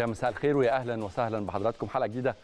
يا مساء الخير ويا اهلا وسهلا بحضراتكم حلقه جديده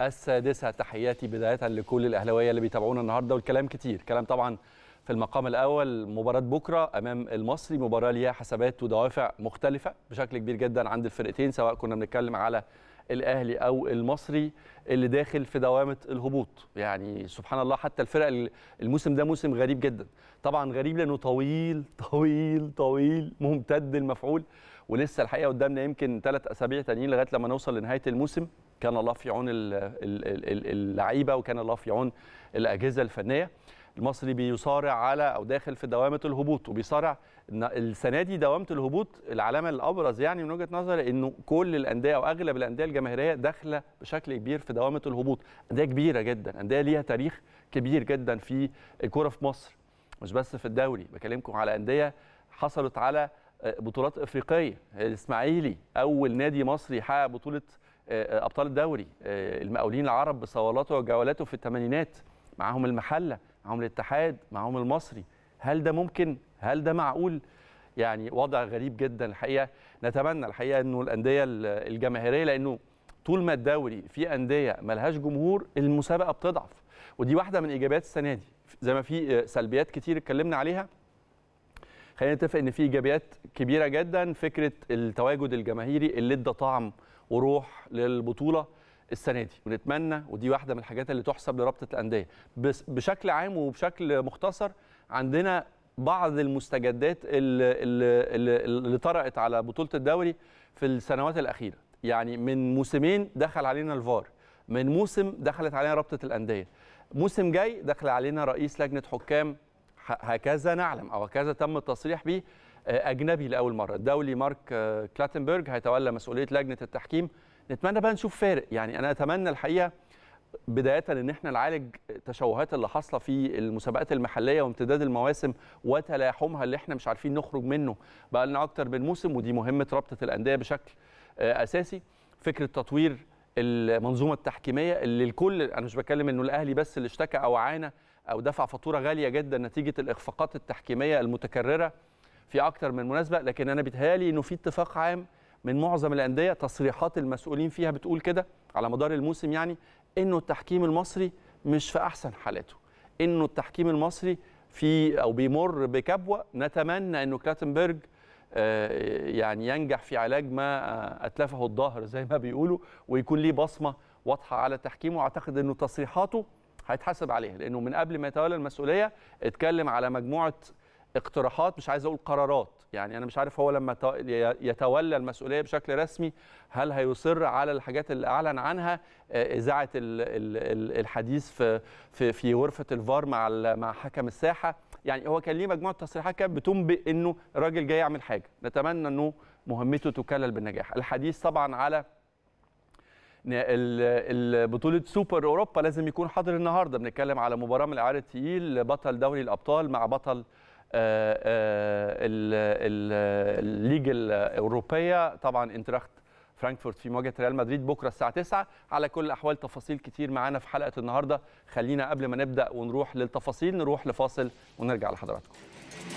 السادسه تحياتي بدايه لكل الاهلاويه اللي بيتابعونا النهارده والكلام كتير كلام طبعا في المقام الاول مباراه بكره امام المصري مباراه ليها حسابات ودوافع مختلفه بشكل كبير جدا عند الفرقتين سواء كنا بنتكلم على الاهلي او المصري اللي داخل في دوامه الهبوط يعني سبحان الله حتى الفرق الموسم ده موسم غريب جدا طبعا غريب لانه طويل طويل طويل ممتد المفعول ولسه الحقيقه قدامنا يمكن ثلاث اسابيع تانيين لغايه لما نوصل لنهايه الموسم كان الله في عون اللعيبه وكان الله في عون الاجهزه الفنيه المصري بيصارع على او داخل في دوامه الهبوط وبيصارع السنه دي دوامه الهبوط العلامه الابرز يعني من وجهه نظري انه كل الانديه او اغلب الانديه الجماهيريه داخله بشكل كبير في دوامه الهبوط انديه كبيره جدا انديه ليها تاريخ كبير جدا في الكوره في مصر مش بس في الدوري بكلمكم على انديه حصلت على آه، بطولات افريقيه الاسماعيلي اول نادي مصري حقق بطوله آه، ابطال الدوري آه، المقاولين العرب بصولاته وجولاته في الثمانينات معاهم المحله معاهم الاتحاد معاهم المصري هل ده ممكن هل ده معقول يعني وضع غريب جدا الحقيقه نتمنى الحقيقه انه الانديه الجماهيريه لانه طول ما الدوري في انديه ملهاش جمهور المسابقه بتضعف ودي واحده من ايجابيات السنه دي زي ما في آه، سلبيات كتير اتكلمنا عليها خلينا نتفق ان في ايجابيات كبيره جدا فكره التواجد الجماهيري اللي ادى طعم وروح للبطوله السنه دي ونتمنى ودي واحده من الحاجات اللي تحسب لرابطه الانديه بس بشكل عام وبشكل مختصر عندنا بعض المستجدات اللي, اللي, اللي طرأت على بطوله الدوري في السنوات الاخيره يعني من موسمين دخل علينا الفار من موسم دخلت علينا رابطه الانديه موسم جاي دخل علينا رئيس لجنه حكام هكذا نعلم او هكذا تم التصريح به آه، اجنبي لاول مره الدولي مارك آه، كلاتنبرج هيتولى مسؤوليه لجنه التحكيم نتمنى بقى نشوف فارق يعني انا اتمنى الحقيقه بدايه ان احنا نعالج التشوهات اللي حاصله في المسابقات المحليه وامتداد المواسم وتلاحمها اللي احنا مش عارفين نخرج منه بقى لنا اكتر من موسم ودي مهمه رابطه الانديه بشكل آه، اساسي فكره تطوير المنظومه التحكيميه اللي الكل انا مش بتكلم انه الاهلي بس اللي اشتكى او عانى او دفع فاتوره غاليه جدا نتيجه الاخفاقات التحكيميه المتكرره في اكتر من مناسبه لكن انا بيتهيالي انه في اتفاق عام من معظم الانديه تصريحات المسؤولين فيها بتقول كده على مدار الموسم يعني انه التحكيم المصري مش في احسن حالاته انه التحكيم المصري في او بيمر بكبوه نتمنى انه كلاتنبرج آه، يعني ينجح في علاج ما آه، اتلفه الظهر زي ما بيقولوا ويكون ليه بصمه واضحه على تحكيمه واعتقد انه تصريحاته هيتحاسب عليها لانه من قبل ما يتولى المسؤوليه اتكلم على مجموعه اقتراحات مش عايز اقول قرارات يعني انا مش عارف هو لما يتولى المسؤوليه بشكل رسمي هل هيصر على الحاجات اللي اعلن عنها آه، اذاعه الحديث في في في غرفه الفار مع مع حكم الساحه يعني هو كان ليه مجموعه تصريحات كانت بتنبئ انه الراجل جاي يعمل حاجه نتمنى انه مهمته تكلل بالنجاح الحديث طبعا على بطولة سوبر أوروبا لازم يكون حاضر النهاردة بنتكلم على مباراة من العيار التقيل بطل دوري الأبطال مع بطل آه، آه، الليج الاوروبيه طبعا انتراخت فرانكفورت في مواجهه ريال مدريد بكره الساعه 9 على كل الاحوال تفاصيل كتير معانا في حلقه النهارده خلينا قبل ما نبدا ونروح للتفاصيل نروح لفاصل ونرجع لحضراتكم